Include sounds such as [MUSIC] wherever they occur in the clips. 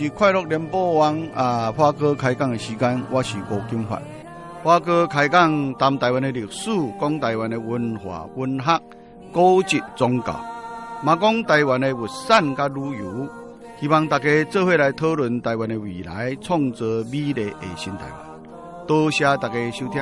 是快乐联播网啊，花哥开讲的时间，我是吴金发。花哥开讲谈台湾的历史，讲台湾的文化、文学、高级宗教，马讲台湾的物产甲旅游，希望大家做伙来讨论台湾的未来，创造美丽的新台湾。多谢大家收听。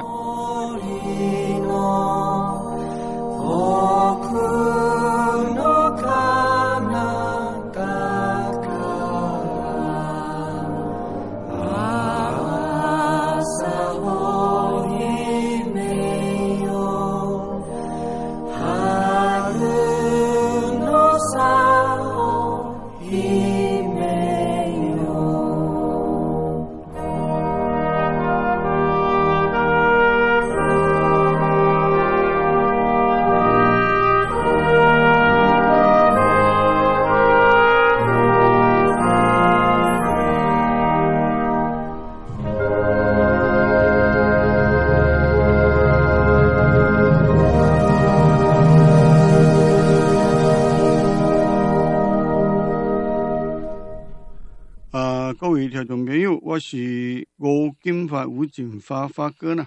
吴景发发哥呢？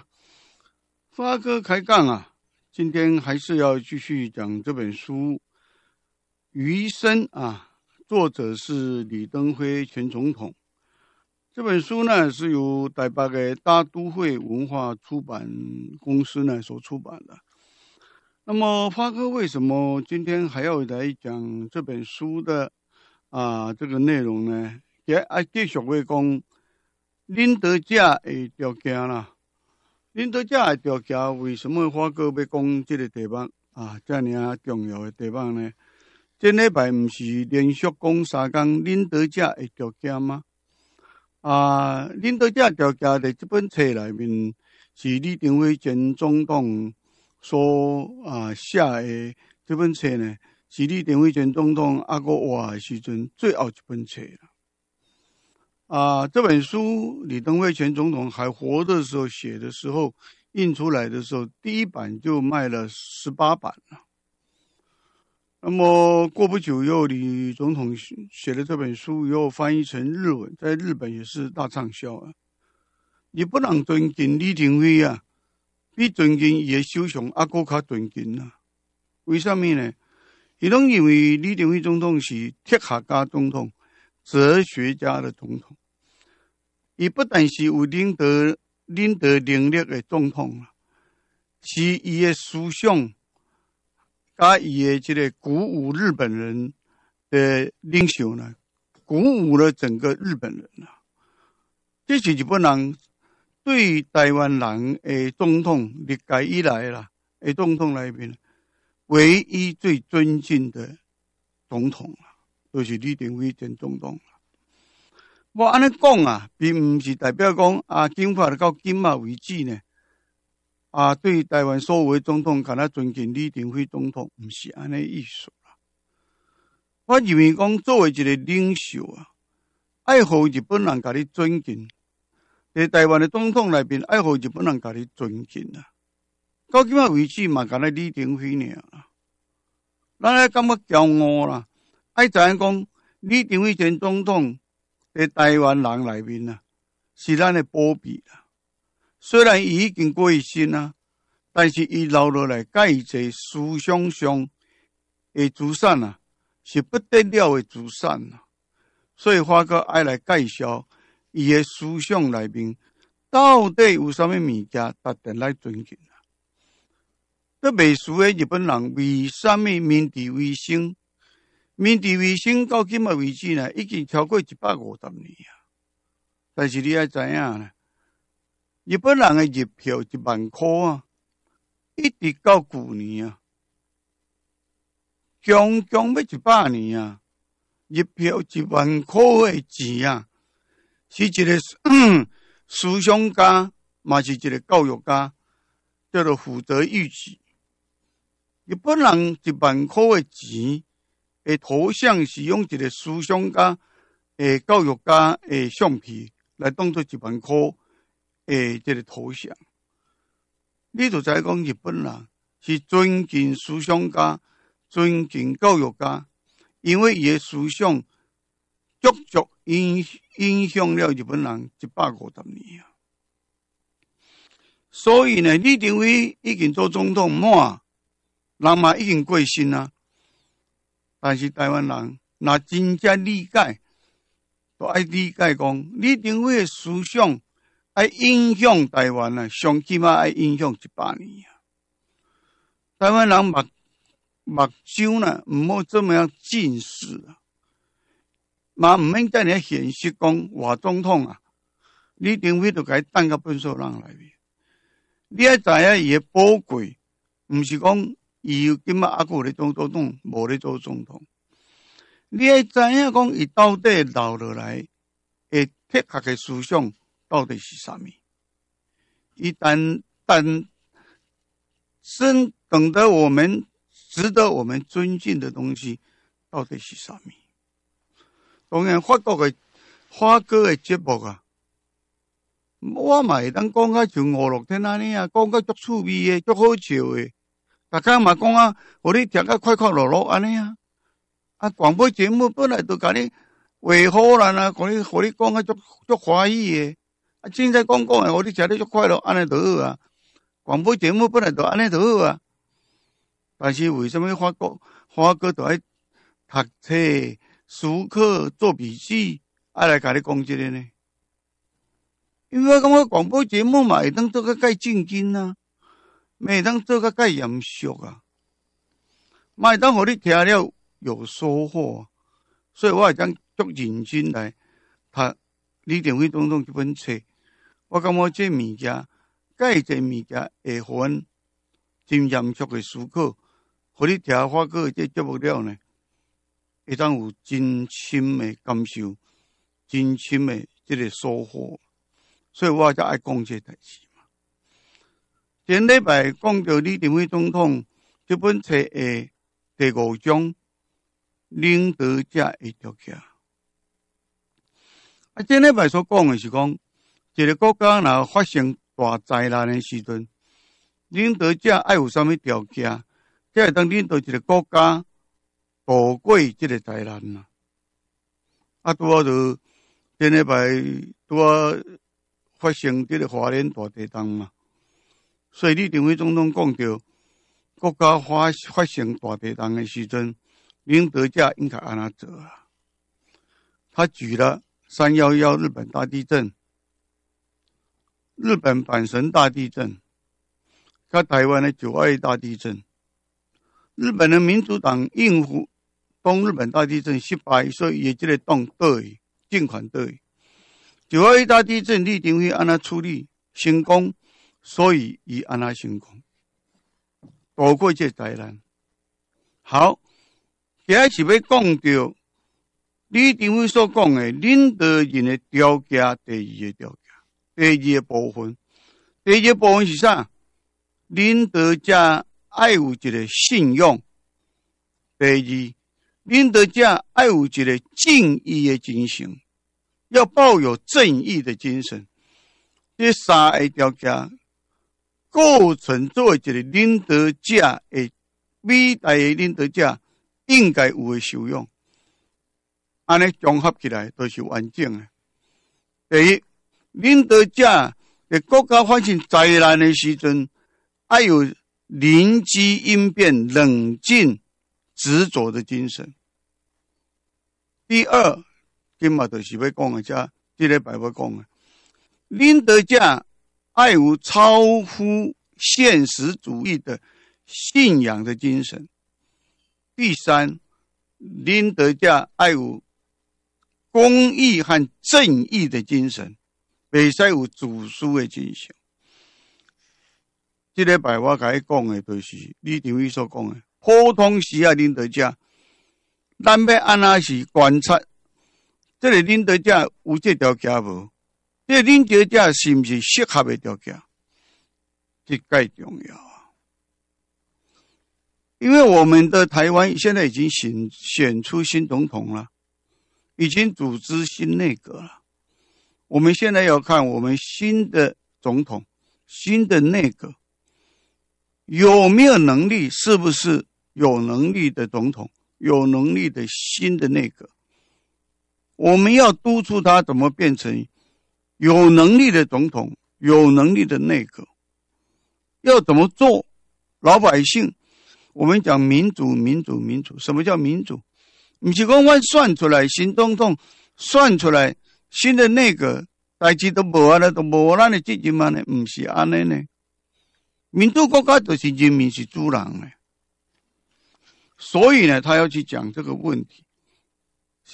发哥开干啊！今天还是要继续讲这本书《余生》啊，作者是李登辉前总统。这本书呢是由台北的大都会文化出版公司呢所出版的。那么，发哥为什么今天还要来讲这本书的啊这个内容呢？也啊，继续为公。领导者会条件啦！领导者会条件为什么花哥要讲这个地方啊？这样重要的地方呢？这礼拜不是连续讲三讲领导者会条件吗？啊，领导者条件伫这本册里面是李登辉前总统所啊写的这本册呢，是李登辉前总统阿哥话的时阵最后一本册了。啊，这本书李登辉前总统还活的时候写的时候，印出来的时候第一版就卖了十八版了。那么过不久又李总统写的这本书又翻译成日文，在日本也是大畅销啊。你不能尊敬李登辉啊，比尊敬叶秀雄阿哥卡尊敬啊？为什么呢？伊拢认为李登辉总统是铁卡家总统，哲学家的总统。伊不但是有领导、领导能力的总统啦，是伊的思想，甲伊的这个鼓舞日本人，的领袖呢，鼓舞了整个日本人啦。这是日本人对台湾人的总统历届以来啦，诶，总统里面唯一最尊敬的总统啦，就是李登辉前总统啦。我安尼讲啊，并毋是代表讲啊，警法到今仔为止呢。啊，对台湾所谓总统，敢那尊敬李登辉总统，毋是安尼意思啦。我认为讲作为一个领袖啊，爱护日本人，家你尊敬。在台湾的总统内边，爱护日本人，家你尊敬啦。到今仔为止嘛，敢那李登辉尔，咱咧感觉骄傲啦？爱知影讲？李登辉前总统。在台湾人内面啊，是咱的宝贝啊。虽然伊已经过身啊，但是伊留落来介济思想上，的资产啊，是不得了的资产啊。所以花哥爱来介绍伊的思想内面，到底有啥物物件值得来尊敬啊？这未输的日本人为啥物问题为生？民地卫星到今嘛为止呢，已经超过一百五十年啊！但是你要知影呢，日本人嘅日票一万块啊，一直到去年啊，强强要一百年啊，日票一万块嘅钱啊，是一个 [COUGHS] 思想家，嘛是一个教育家，叫做福泽谕吉。日本人一万块嘅钱。诶，头像是用一个思想家、诶教育家诶相片来当做一本科诶这个头像。你就在讲日本人是尊敬思想家、尊敬教育家，因为伊的思想足足影影响了日本人一百五十年啊。所以呢，李认为已经做总统满，人嘛已经过身啊。但是台湾人若真正理解，都爱理解讲李登辉的思想爱影响台湾啊，上起码爱影响一百年啊。台湾人目目睭呢毋好怎么样近视啊，嘛毋免该来现实讲，我总统啊，李登辉都该当个笨手人来咪？你知影伊的宝贵，毋是讲。伊有今嘛阿古勒做总统，无咧做总统。你要知影讲，伊到底留落来，伊特克的思想到底是啥物？一旦但真懂得我们值得我们尊敬的东西，到底是啥物？当然，法国的花哥的节目啊，我会当讲到像五六天安尼啊讲个足趣味，足好笑的。大家嘛讲啊，我你听个快快乐乐安尼啊！啊，广播节目本来都甲啲美好啦，啊，互啲互你讲个足足欢喜嘅，啊，现在讲讲诶，我你听啲足快乐，安尼都好啊。广播节目本来都安尼都好啊，但是为什么花哥花哥爱读册、书课、做笔记，爱来甲啲讲即个呢？因为咁个广播节目嘛，当做个盖进京啊。每当做个咁严肃啊，每当互你听了有收获，所以我会当足认真来读李电话当统几本册。我感觉这物件，介济物件会互阮真严肃的思考，互你听话过，这做不了呢，会当有真心的感受，真心的即个收获，所以我就爱讲这代志。前礼拜讲到你这位总统，这本册的第五章，领导者的条件。啊，前礼拜所讲的是讲，一个国家若发生大灾难的时阵，领导者爱有啥物条件，才会当领导一个国家度过这个灾难呐。啊，拄好在前礼拜拄好发生这个华联大地震嘛。所以，李登辉总统讲到，国家发发生大地震的时阵，民代者应该安怎做啊？他举了三幺幺日本大地震、日本阪神大地震、跟台湾的九二一大地震。日本的民主党应付东日本大地震失败，所以也即个动对捐款队。九二一大地震，李登辉安怎处理？成功。所以，伊安那成功躲过这灾难。好，接下来要讲到李定伟所讲的领导人的条件第二个条件，第二个部分，第一部分是啥？领导者爱有一个信用。第二，领导者爱有一个正义的精神，要抱有正义的精神。第三个条件。构成作为一个领导者，伟大的领导者应该有的修养，安尼综合起来都是完整的。第一，领导者在国家发生灾难的时阵，要有临机应变、冷静、执着的精神。第二，今嘛都是要讲的，遮即个白话讲，领导者。爱无超乎现实主义的信仰的精神。第三，林德加爱无公义和正义的精神，未使有主苏的精神。即个白话开你讲的，就是李常委所讲的。普通时啊，林德加，咱要安那去观察，即个林德加有这条件无？这电价是不是适合的电价？这该重要啊！因为我们的台湾现在已经选选出新总统了，已经组织新内阁了。我们现在要看我们新的总统、新的内阁有没有能力，是不是有能力的总统、有能力的新的内阁。我们要督促他怎么变成。有能力的总统，有能力的内阁，要怎么做？老百姓，我们讲民主，民主，民主。什么叫民主？你是光光算出来，新总统算出来，新的内阁，大家都无啊，都无啊，你积极吗？呢，不是安呢呢。民主国家就是人民是主人的，所以呢，他要去讲这个问题。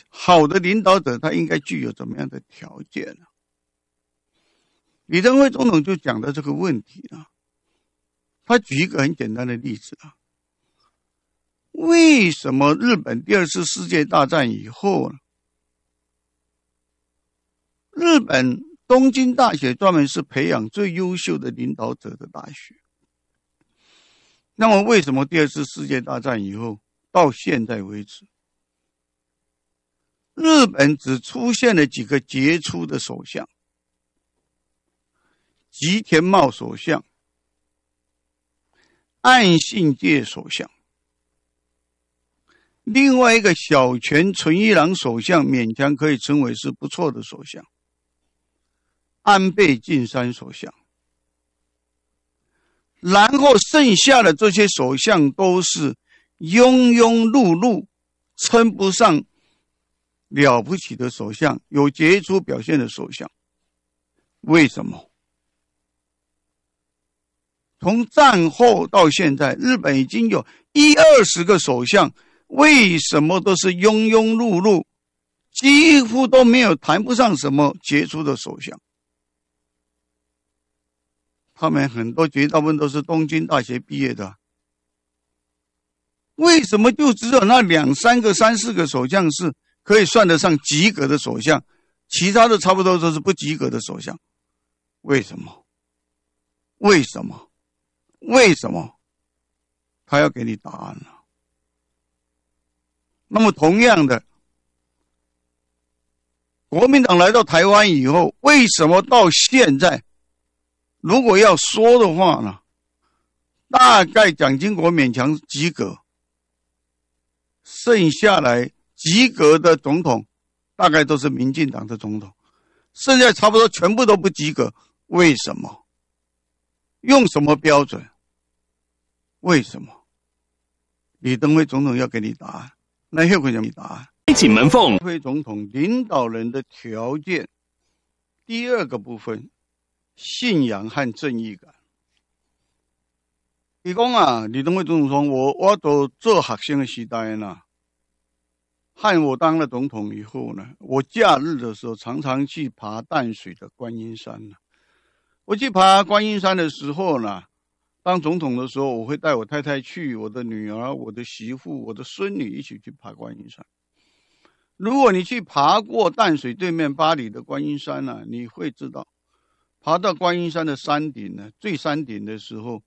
好的领导者，他应该具有怎么样的条件呢？李登辉总统就讲的这个问题啊，他举一个很简单的例子啊，为什么日本第二次世界大战以后呢？日本东京大学专门是培养最优秀的领导者的大学，那么为什么第二次世界大战以后到现在为止，日本只出现了几个杰出的首相？吉田茂首相、岸信介首相，另外一个小泉纯一郎首相勉强可以称为是不错的首相，安倍晋三首相。然后剩下的这些首相都是庸庸碌碌，称不上了不起的首相，有杰出表现的首相，为什么？从战后到现在，日本已经有一二十个首相，为什么都是庸庸碌碌，几乎都没有谈不上什么杰出的首相？他们很多绝大部分都是东京大学毕业的，为什么就只有那两三个、三四个首相是可以算得上及格的首相，其他的差不多都是不及格的首相？为什么？为什么？为什么他要给你答案呢？那么同样的，国民党来到台湾以后，为什么到现在，如果要说的话呢，大概蒋经国勉强及格，剩下来及格的总统，大概都是民进党的总统，剩下差不多全部都不及格，为什么？用什么标准？为什么李登辉总统要给你答案？那会人你答案。请门缝。李登辉总统领导人的条件，第二个部分，信仰和正义感。李公啊，李登辉总统，我我都做学生的时代呢，害我当了总统以后呢，我假日的时候常常去爬淡水的观音山呢。我去爬观音山的时候呢，当总统的时候，我会带我太太去，我的女儿、我的媳妇、我的孙女一起去爬观音山。如果你去爬过淡水对面巴黎的观音山呢，你会知道，爬到观音山的山顶呢，最山顶的时候，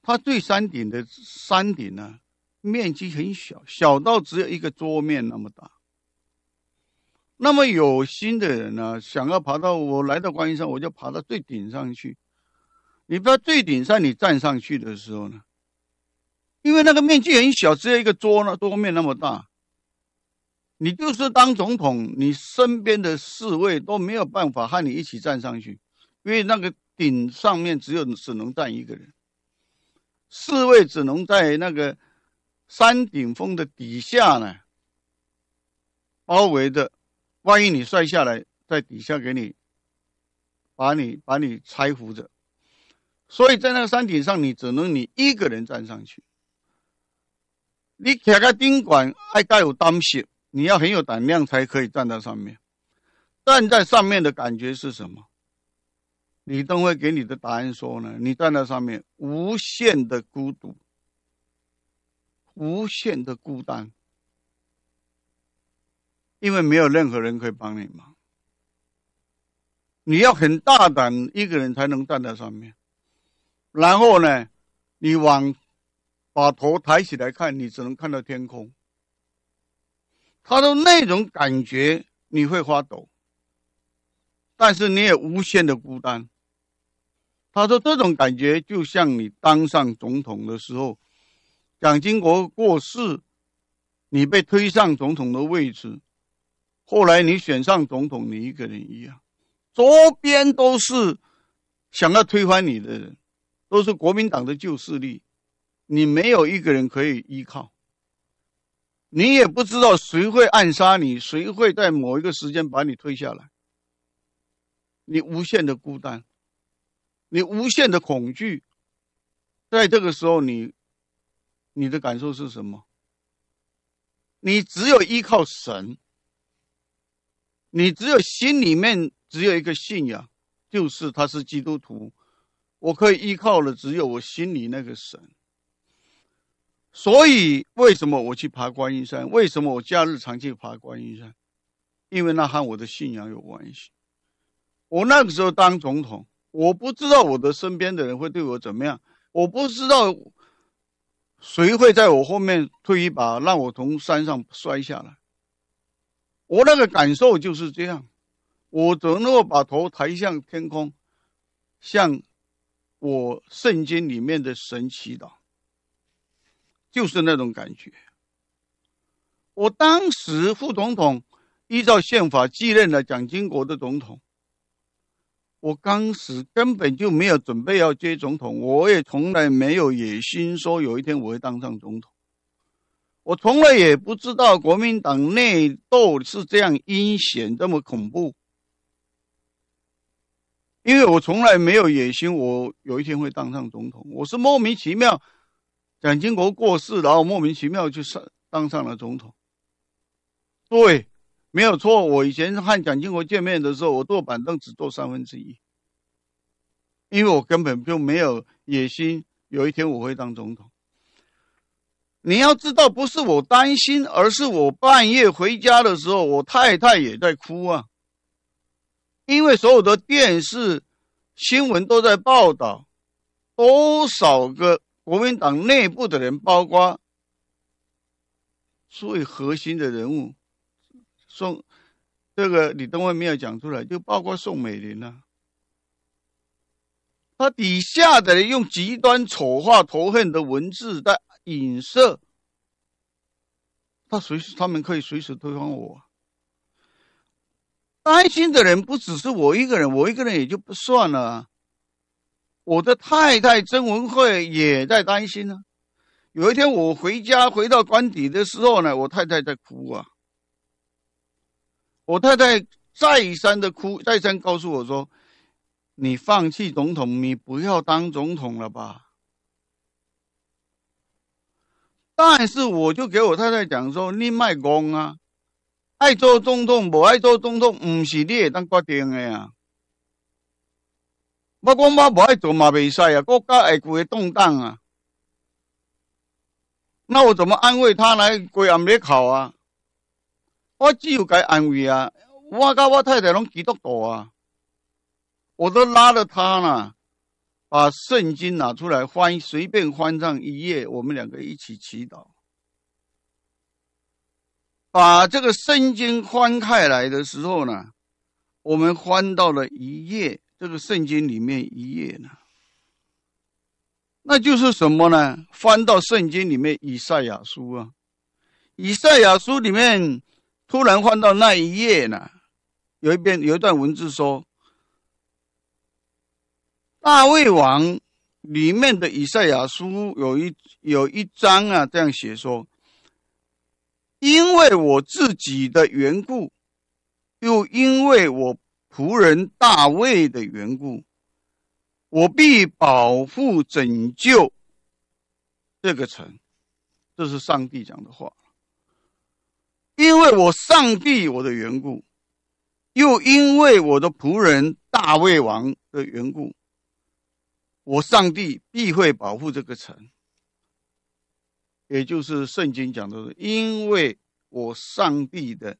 它最山顶的山顶呢，面积很小，小到只有一个桌面那么大。那么有心的人呢，想要爬到我来到观音山，我就爬到最顶上去。你不要最顶上，你站上去的时候呢，因为那个面积很小，只有一个桌呢，桌面那么大。你就是当总统，你身边的侍卫都没有办法和你一起站上去，因为那个顶上面只有只能站一个人。侍卫只能在那个山顶峰的底下呢，包围着。万一你摔下来，在底下给你把你把你搀扶着，所以在那个山顶上，你只能你一个人站上去。你踩个宾管，还带有担心，你要很有胆量才可以站在上面。站在上面的感觉是什么？李登辉给你的答案说呢：你站在上面，无限的孤独，无限的孤单。因为没有任何人可以帮你忙，你要很大胆，一个人才能站在上面。然后呢，你往把头抬起来看，你只能看到天空。他的那种感觉，你会发抖，但是你也无限的孤单。他说，这种感觉就像你当上总统的时候，蒋经国过世，你被推上总统的位置。后来你选上总统，你一个人一样，周边都是想要推翻你的人，都是国民党的旧势力，你没有一个人可以依靠，你也不知道谁会暗杀你，谁会在某一个时间把你推下来，你无限的孤单，你无限的恐惧，在这个时候，你你的感受是什么？你只有依靠神。你只有心里面只有一个信仰，就是他是基督徒，我可以依靠的只有我心里那个神。所以为什么我去爬观音山？为什么我假日常去爬观音山？因为那和我的信仰有关系。我那个时候当总统，我不知道我的身边的人会对我怎么样，我不知道谁会在我后面推一把，让我从山上摔下来。我那个感受就是这样，我只能把头抬向天空，向我圣经里面的神祈祷，就是那种感觉。我当时副总统依照宪法继任了蒋经国的总统，我当时根本就没有准备要接总统，我也从来没有野心说有一天我会当上总统。我从来也不知道国民党内斗是这样阴险、这么恐怖，因为我从来没有野心，我有一天会当上总统。我是莫名其妙，蒋经国过世，然后莫名其妙就上当上了总统。对，没有错。我以前和蒋经国见面的时候，我坐板凳只坐三分之一，因为我根本就没有野心，有一天我会当总统。你要知道，不是我担心，而是我半夜回家的时候，我太太也在哭啊。因为所有的电视新闻都在报道，多少个国民党内部的人，包括最核心的人物宋，这个李登辉没有讲出来，就包括宋美龄啊。他底下的人用极端丑化、仇恨的文字在影射，他随时他们可以随时推翻我。担心的人不只是我一个人，我一个人也就不算了。我的太太曾文慧也在担心呢。有一天我回家回到官邸的时候呢，我太太在哭啊。我太太再三的哭，再三告诉我说：“你放弃总统，你不要当总统了吧。”但是我就给我太太讲说：“你卖公啊，爱做总统无爱做总统，唔是你会当决定的呀。我讲我无爱做嘛，未使啊，国家会动荡啊。那我怎么安慰他来过暗别考啊？我只有该安慰啊。我跟我太太拢基督徒啊，我都拉着她呢。把圣经拿出来翻，随便翻上一页，我们两个一起祈祷。把这个圣经翻开来的时候呢，我们翻到了一页，这个圣经里面一页呢，那就是什么呢？翻到圣经里面以赛亚书啊，以赛亚书里面突然翻到那一页呢，有一篇有一段文字说。大卫王里面的以赛亚书有一有一章啊，这样写说：“因为我自己的缘故，又因为我仆人大卫的缘故，我必保护拯救这个城。”这是上帝讲的话。因为我上帝我的缘故，又因为我的仆人大卫王的缘故。我上帝必会保护这个城，也就是圣经讲的因为我上帝的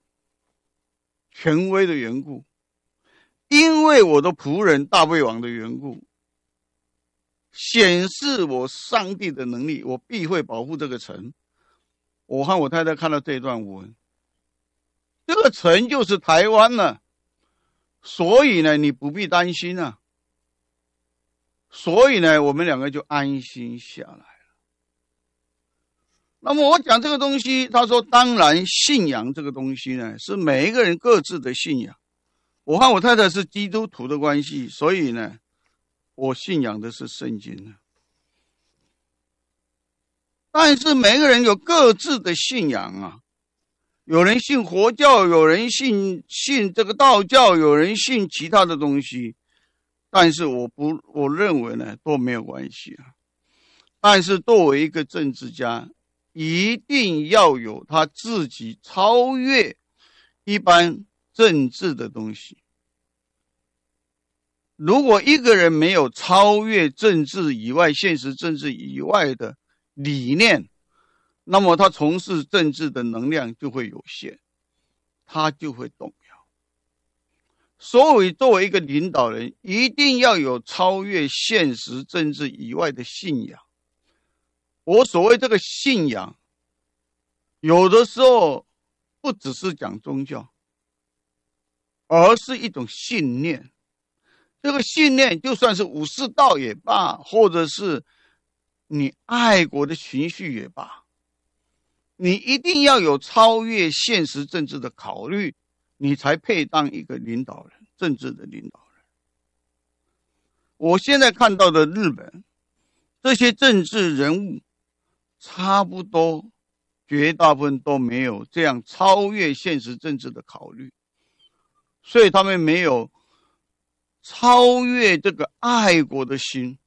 权威的缘故，因为我的仆人大卫王的缘故，显示我上帝的能力，我必会保护这个城。”我和我太太看到这一段文，这个城就是台湾呢，所以呢，你不必担心啊。所以呢，我们两个就安心下来了。那么我讲这个东西，他说：“当然，信仰这个东西呢，是每一个人各自的信仰。我和我太太是基督徒的关系，所以呢，我信仰的是圣经。但是每个人有各自的信仰啊，有人信佛教，有人信信这个道教，有人信其他的东西。”但是我不，我认为呢，都没有关系啊。但是作为一个政治家，一定要有他自己超越一般政治的东西。如果一个人没有超越政治以外、现实政治以外的理念，那么他从事政治的能量就会有限，他就会懂。所以，作为一个领导人，一定要有超越现实政治以外的信仰。我所谓这个信仰，有的时候不只是讲宗教，而是一种信念。这个信念，就算是武士道也罢，或者是你爱国的情绪也罢，你一定要有超越现实政治的考虑。你才配当一个领导人，政治的领导人。我现在看到的日本，这些政治人物，差不多，绝大部分都没有这样超越现实政治的考虑，所以他们没有超越这个爱国的心，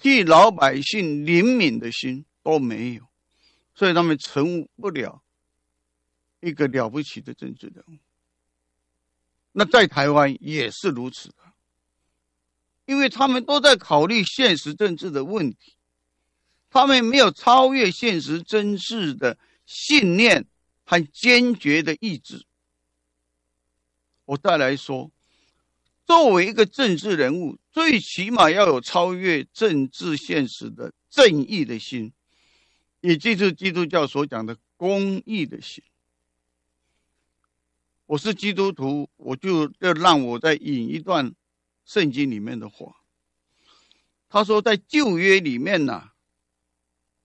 替老百姓怜悯的心都没有，所以他们成不了一个了不起的政治人物。那在台湾也是如此，因为他们都在考虑现实政治的问题，他们没有超越现实真实的信念和坚决的意志。我再来说，作为一个政治人物，最起码要有超越政治现实的正义的心，也就是基督教所讲的公义的心。我是基督徒，我就要让我再引一段圣经里面的话。他说，在旧约里面呢，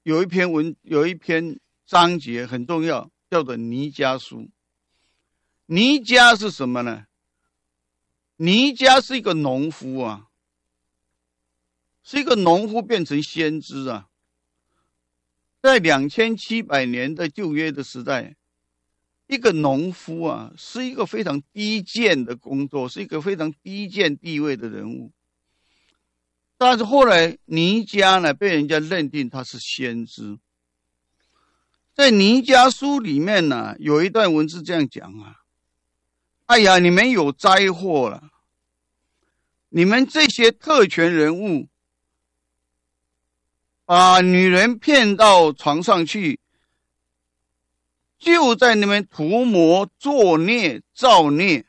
有一篇文，有一篇章节很重要，叫做《尼迦书》。尼迦是什么呢？尼迦是一个农夫啊，是一个农夫变成先知啊，在两千七百年的旧约的时代。一个农夫啊，是一个非常低贱的工作，是一个非常低贱地位的人物。但是后来，尼加呢被人家认定他是先知。在尼加书里面呢，有一段文字这样讲啊：“哎呀，你们有灾祸了！你们这些特权人物，把女人骗到床上去。”就在你们图谋作孽、造孽，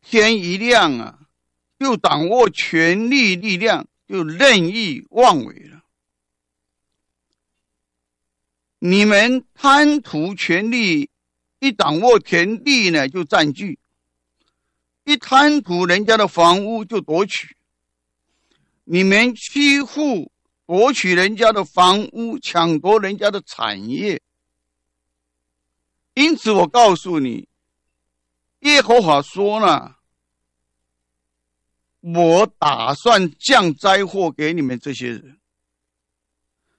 天一亮啊，就掌握权力、力量，就任意妄为了。你们贪图权力，一掌握权力呢，就占据；一贪图人家的房屋，就夺取。你们欺负。夺取人家的房屋，抢夺人家的产业。因此，我告诉你，耶和华说呢，我打算降灾祸给你们这些人，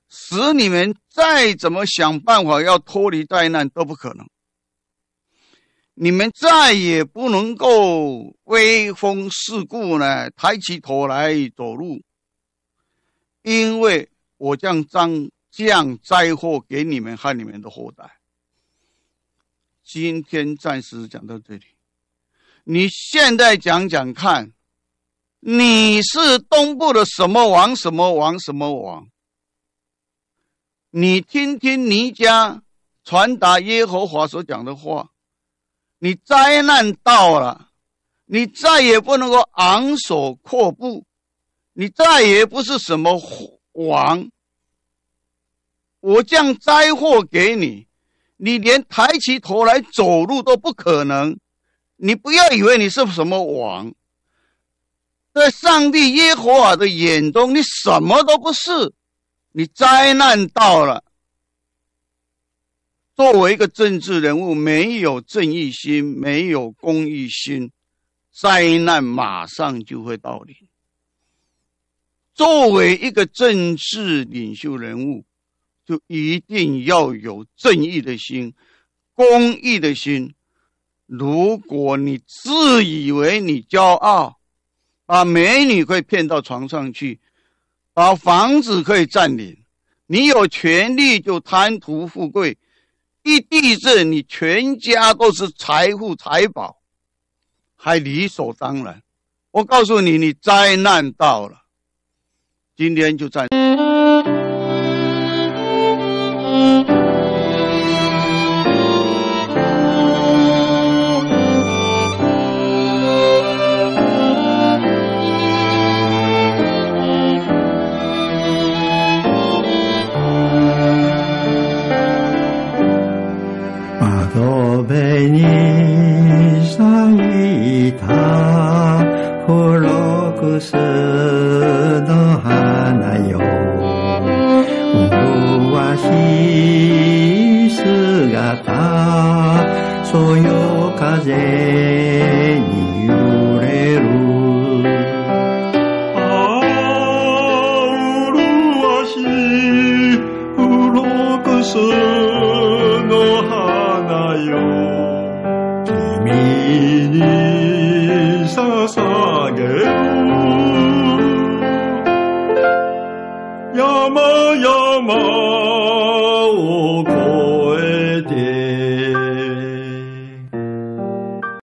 使你们再怎么想办法要脱离灾难都不可能。你们再也不能够威风四顾呢，抬起头来走路。因为我将将降灾祸给你们和你们的后代。今天暂时讲到这里。你现在讲讲看，你是东部的什么王？什么王？什么王？你听听尼家传达耶和华所讲的话。你灾难到了，你再也不能够昂首阔步。你再也不是什么王，我将灾祸给你，你连抬起头来走路都不可能。你不要以为你是什么王，在上帝耶和华的眼中，你什么都不是。你灾难到了，作为一个政治人物，没有正义心，没有公益心，灾难马上就会到你。作为一个政治领袖人物，就一定要有正义的心、公益的心。如果你自以为你骄傲，把美女可以骗到床上去，把房子可以占领，你有权利就贪图富贵，一地震你全家都是财富财宝，还理所当然。我告诉你，你灾难到了。今天就站。